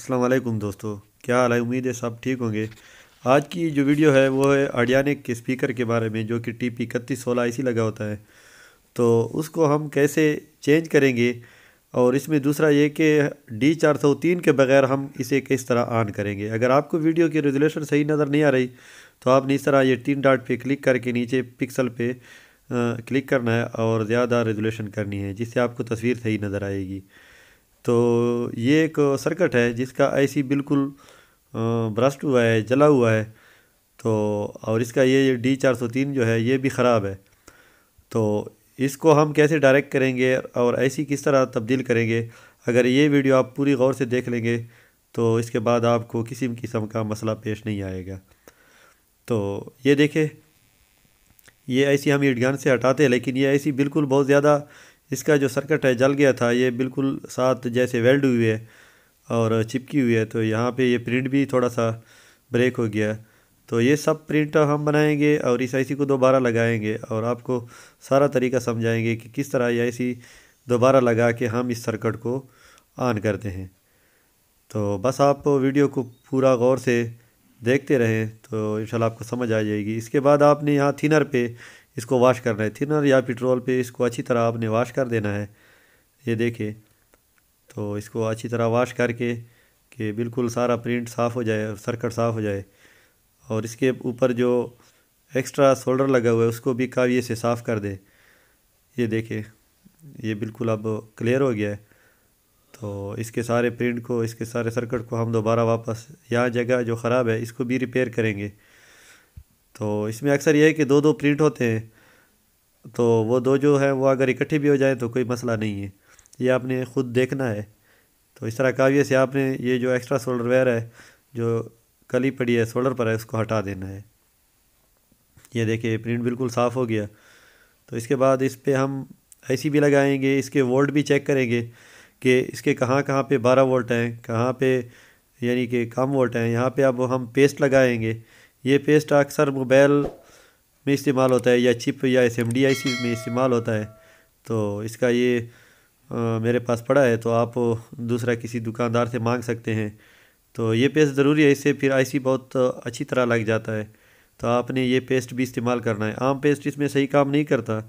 अस्सलाम वालेकुम दोस्तों क्या हाल है उम्मीद है सब ठीक होंगे आज की जो वीडियो है वो है आडियानिक के स्पीकर के बारे में जो कि टी पी इकतीस सोलह सी लगा होता है तो उसको हम कैसे चेंज करेंगे और इसमें दूसरा ये कि डी चार सौ तीन के बगैर हम इसे किस तरह ऑन करेंगे अगर आपको वीडियो की रेजोलेशन सही नज़र नहीं आ रही तो आपने इस तरह ये तीन डॉट पे क्लिक करके नीचे पिक्सल पे क्लिक करना है और ज़्यादा रेजोलेशन करनी है जिससे आपको तस्वीर सही नज़र आएगी तो ये एक सर्किट है जिसका आईसी बिल्कुल ब्रस्ट हुआ है जला हुआ है तो और इसका ये डी चार सौ तीन जो है ये भी ख़राब है तो इसको हम कैसे डायरेक्ट करेंगे और ऐसी किस तरह तब्दील करेंगे अगर ये वीडियो आप पूरी गौर से देख लेंगे तो इसके बाद आपको किसी भी किस्म का मसला पेश नहीं आएगा तो ये देखें ये ऐसी हम ईटगान से हटाते हैं लेकिन ये ऐसी बिल्कुल बहुत ज़्यादा इसका जो सर्किट है जल गया था ये बिल्कुल साथ जैसे वेल्ड हुई है और चिपकी हुई है तो यहाँ पे ये प्रिंट भी थोड़ा सा ब्रेक हो गया तो ये सब प्रिंट हम बनाएंगे और इस आईसी को दोबारा लगाएंगे और आपको सारा तरीका समझाएंगे कि किस तरह ये आईसी दोबारा लगा के हम इस सर्किट को ऑन करते हैं तो बस आप वीडियो को पूरा गौर से देखते रहें तो इंशाल्लाह आपको समझ आ जाएगी इसके बाद आपने यहाँ थिनर पर इसको वाश करना है थिनर या पेट्रोल पे इसको अच्छी तरह आपने वाश कर देना है ये देखिए तो इसको अच्छी तरह वाश करके कि बिल्कुल सारा प्रिंट साफ़ हो जाए और सर्कट साफ़ हो जाए और इसके ऊपर जो एक्स्ट्रा सोल्डर लगा हुआ है उसको भी काविए से साफ़ कर दे ये देखिए ये बिल्कुल अब क्लियर हो गया है तो इसके सारे प्रिंट को इसके सारे सर्कट को हम दोबारा वापस यहाँ जगह जो ख़राब है इसको भी रिपेयर करेंगे तो इसमें अक्सर यह है कि दो दो प्रिंट होते हैं तो वो दो जो है वो अगर इकट्ठे भी हो जाए तो कोई मसला नहीं है ये आपने ख़ुद देखना है तो इस तरह काव्य से आपने ये जो एक्स्ट्रा शोल्डर वेयर है जो कली पड़ी है शोल्डर पर है उसको हटा देना है ये देखिए प्रिंट बिल्कुल साफ़ हो गया तो इसके बाद इस पर हम ऐसी भी लगाएंगे इसके वोल्ट भी चेक करेंगे कि इसके कहाँ कहाँ पे बारह वोल्ट हैं कहाँ पे यानी कि कम वोल्ट हैं यहाँ पे अब हम पेस्ट लगाएंगे ये पेस्ट अक्सर मोबाइल में इस्तेमाल होता है या चिप या एस एम में इस्तेमाल होता है तो इसका ये आ, मेरे पास पड़ा है तो आप दूसरा किसी दुकानदार से मांग सकते हैं तो ये पेस्ट ज़रूरी है इससे फिर आईसी बहुत अच्छी तरह लग जाता है तो आपने ये पेस्ट भी इस्तेमाल करना है आम पेस्ट इसमें सही काम नहीं करता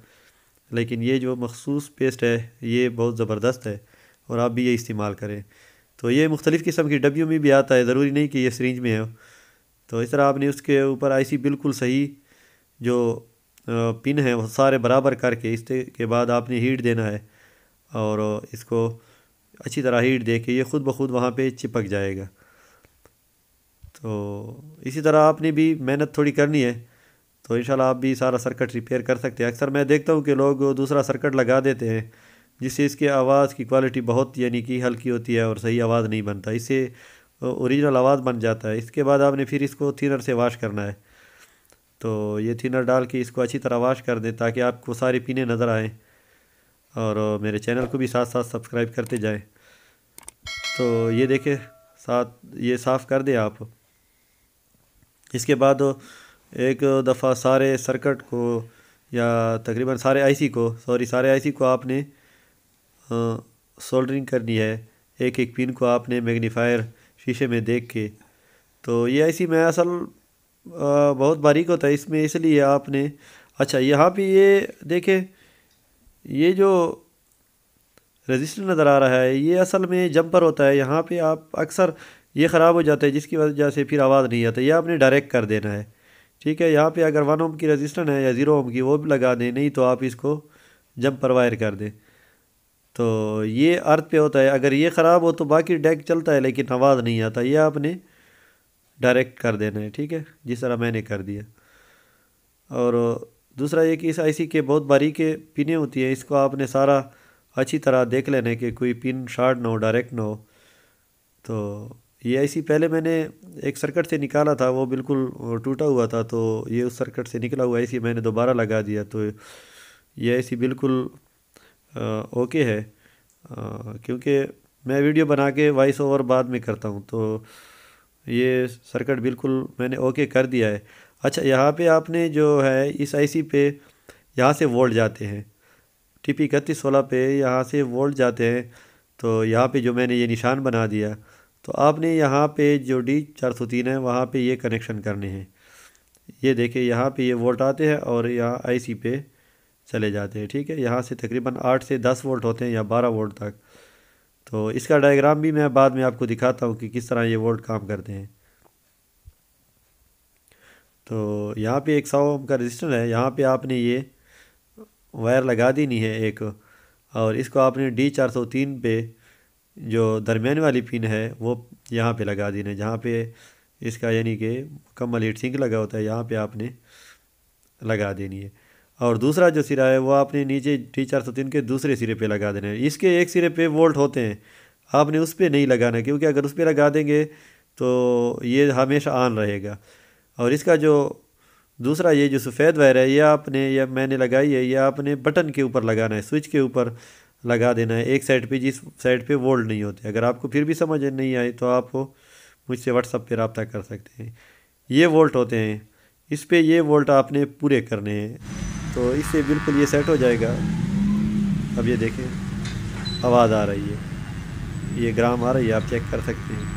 लेकिन ये जो मखसूस पेस्ट है ये बहुत ज़बरदस्त है और आप भी ये इस्तेमाल करें तो ये मुख्तलिफ़ किस्म की डब्बियों में भी आता है ज़रूरी नहीं कि ये सरिंज में है तो इस तरह आपने उसके ऊपर आईसी बिल्कुल सही जो पिन है वो सारे बराबर करके इसके बाद आपने हीट देना है और इसको अच्छी तरह हीट दे के ये ख़ुद ब खुद वहाँ पर चिपक जाएगा तो इसी तरह आपने भी मेहनत थोड़ी करनी है तो इन आप भी सारा सर्कट रिपेयर कर सकते हैं अक्सर मैं देखता हूँ कि लोग दूसरा सर्कट लगा देते हैं जिससे इसके आवाज़ की क्वालिटी बहुत यानी कि हल्की होती है और सही आवाज़ नहीं बनता इससे ओरिजिनल आवाज़ बन जाता है इसके बाद आपने फिर इसको थिनर से वाश करना है तो ये थिनर डाल के इसको अच्छी तरह वाश कर दें ताकि आपको सारे पीने नज़र आएँ और मेरे चैनल को भी साथ साथ सब्सक्राइब करते जाएं तो ये देखें साथ ये साफ़ कर दें आप इसके बाद एक दफ़ा सारे सर्कट को या तकरीबन सारे आईसी को सॉरी सारे आईसी को आपने सोल्डरिंग करनी है एक एक पिन को आपने मैग्नीफायर शीशे में देख के तो ये ऐसी मैं असल बहुत बारीक होता है इसमें इसलिए आपने अच्छा यहाँ पे ये देखें ये जो रजिस्टर नज़र आ रहा है ये असल में जंपर होता है यहाँ पे आप अक्सर ये ख़राब हो जाता है जिसकी वजह से फिर आवाज़ नहीं आती ये आपने डायरेक्ट कर देना है ठीक है यहाँ पे अगर वन ओम की रजिस्टर है या ज़ीरो ओम की वो भी लगा दें नहीं तो आप इसको जंपर वायर कर दें तो ये अर्थ पे होता है अगर ये ख़राब हो तो बाकी डेक चलता है लेकिन आवाज़ नहीं आता ये आपने डायरेक्ट कर देना है ठीक है जिस तरह मैंने कर दिया और दूसरा ये कि इस आईसी के बहुत बारीक पिनें होती हैं इसको आपने सारा अच्छी तरह देख लेना है कि कोई पिन शार्ट ना हो डायरेक्ट ना हो तो ये आईसी पहले मैंने एक सर्किट से निकाला था वो बिल्कुल टूटा हुआ था तो ये उस सर्किट से निकला हुआ आईसी मैंने दोबारा लगा दिया तो ये आईसी बिल्कुल ओके है क्योंकि मैं वीडियो बना के वॉइस ओवर बाद में करता हूँ तो ये सर्किट बिल्कुल मैंने ओके कर दिया है अच्छा यहाँ पे आपने जो है इस आईसी पे यहाँ से वोल्ट जाते हैं टी पी इकतीस सोलह पे यहाँ से वोल्ट जाते हैं तो यहाँ पे जो मैंने ये निशान बना दिया तो आपने यहाँ पे जो डी चार सौ तीन है वहाँ पे ये कनेक्शन करने हैं ये देखिए यहाँ पे ये वोल्ट आते हैं और यहाँ आईसी पे चले जाते हैं ठीक है यहाँ से तकरीबन आठ से दस वोल्ट होते हैं या बारह वोल्ट तक तो इसका डायग्राम भी मैं बाद में आपको दिखाता हूँ कि किस तरह ये वोल्ट काम करते हैं तो यहाँ पे एक सौ ओम का रजिस्टर है यहाँ पे आपने ये वायर लगा देनी है एक और इसको आपने डी चार सौ तीन पे जो दरमियान वाली पिन है वो यहाँ पे लगा देना है जहाँ पे इसका यानी कि मुकम्मल हीट सिंक लगा होता है यहाँ पे आपने लगा देनी है और दूसरा जो सिरा है वो आपने नीचे टी चार सौ तीन के दूसरे सिरे पे लगा देना है इसके एक सिरे पे वोल्ट होते हैं आपने उस पर नहीं लगाना क्योंकि अगर उस पर लगा देंगे तो ये हमेशा ऑन रहेगा और इसका जो दूसरा ये जो सफ़ेद वायर है ये आपने या मैंने लगाई है ये आपने बटन के ऊपर लगाना है स्विच के ऊपर लगा देना है एक साइड पे जिस साइड पे वोल्ट नहीं होते अगर आपको फिर भी समझ नहीं आई तो आप मुझसे व्हाट्सअप पे रबता कर सकते हैं ये वोल्ट होते हैं इस पर ये वोल्ट आपने पूरे करने हैं तो इससे बिल्कुल ये सेट हो जाएगा अब ये देखें आवाज़ आ रही है ये ग्राम आ रही है आप चेक कर सकते हैं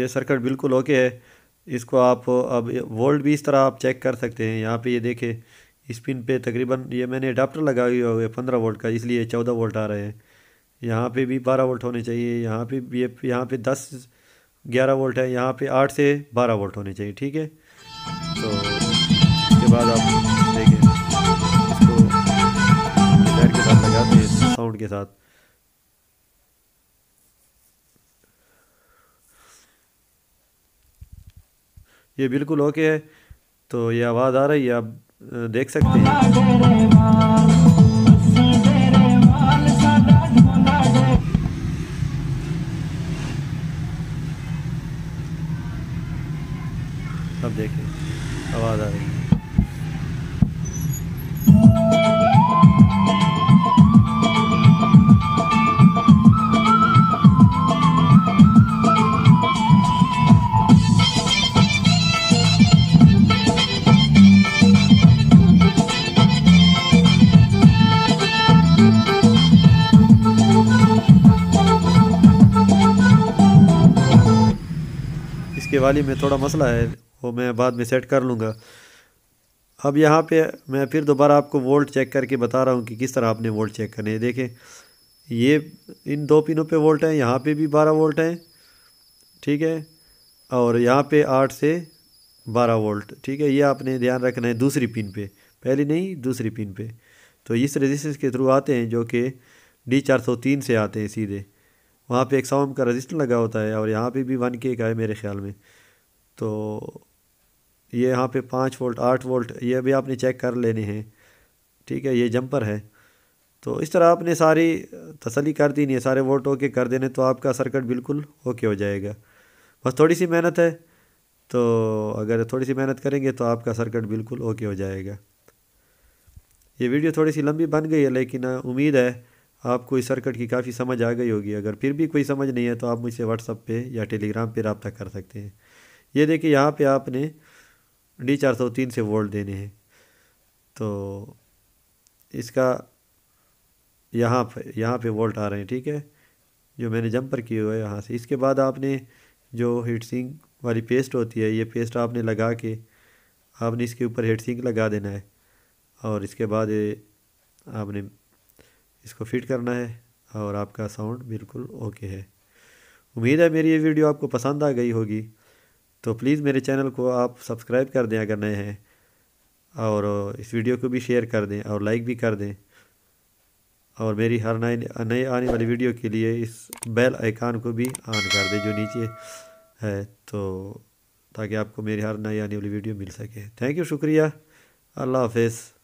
ये सर्किट बिल्कुल ओके है इसको आप अब वोल्ट भी इस तरह आप चेक कर सकते हैं यहाँ पे ये देखें इस पिन पे तकरीबन ये मैंने अडाप्टर लगा हुआ है पंद्रह वोल्ट का इसलिए चौदह वोल्ट आ रहे हैं यहाँ पे भी बारह वोल्ट होने चाहिए यहाँ पे भी यहाँ पे दस ग्यारह वोल्ट है यहाँ पे आठ से बारह वोल्ट होने चाहिए ठीक है तो उसके बाद आप देखें इसको के साथ लगाते हैं साउंड के साथ ये बिल्कुल ओके है तो ये आवाज़ आ रही है आप देख सकते हैं अब देखें आवाज़ आ रही है के वाली में थोड़ा मसला है वो मैं बाद में सेट कर लूँगा अब यहाँ पे मैं फिर दोबारा आपको वोल्ट चेक करके बता रहा हूँ कि किस तरह आपने वोल्ट चेक करने देखें ये इन दो पिनों पे वोल्ट हैं यहाँ पे भी बारह वोल्ट हैं ठीक है और यहाँ पे आठ से बारह वोल्ट ठीक है ये आपने ध्यान रखना है दूसरी पिन पे पहली नहीं दूसरी पिन पे तो इस रेजिस्टेंस के थ्रू आते हैं जो कि डी चार सौ तीन से आते हैं सीधे वहाँ पे एक सौ का रजिस्टर लगा होता है और यहाँ पे भी वन के का है मेरे ख्याल में तो ये यहाँ पे पाँच वोल्ट आठ वोल्ट ये भी आपने चेक कर लेने हैं ठीक है ये जंपर है तो इस तरह आपने सारी तसली कर दी नहीं है सारे वोल्ट ओके कर देने तो आपका सर्किट बिल्कुल ओके हो जाएगा बस थोड़ी सी मेहनत है तो अगर थोड़ी सी मेहनत करेंगे तो आपका सर्किट बिल्कुल ओके हो जाएगा ये वीडियो थोड़ी सी लंबी बन गई है लेकिन उम्मीद है आपको इस सर्कट की काफ़ी समझ आ गई होगी अगर फिर भी कोई समझ नहीं है तो आप मुझसे व्हाट्सअप पे या टेलीग्राम पे रबता कर सकते हैं ये देखिए यहाँ पे आपने डी चार सौ तीन से वोल्ट देने हैं तो इसका यहाँ पर यहाँ पे वोल्ट आ रहे हैं ठीक है जो मैंने जंपर किए हुए है यहाँ से इसके बाद आपने जो हीट सिंक वाली पेस्ट होती है ये पेस्ट आपने लगा के आपने इसके ऊपर हीट सिंक लगा देना है और इसके बाद आपने इसको फिट करना है और आपका साउंड बिल्कुल ओके है उम्मीद है मेरी ये वीडियो आपको पसंद आ गई होगी तो प्लीज़ मेरे चैनल को आप सब्सक्राइब कर दें अगर नए हैं और इस वीडियो को भी शेयर कर दें और लाइक भी कर दें और मेरी हर नए नए आने वाली वीडियो के लिए इस बेल आइकान को भी ऑन कर दें जो नीचे है तो ताकि आपको मेरी हर नई आने वाली वीडियो मिल सके थैंक यू शुक्रिया अल्लाह हाफिज़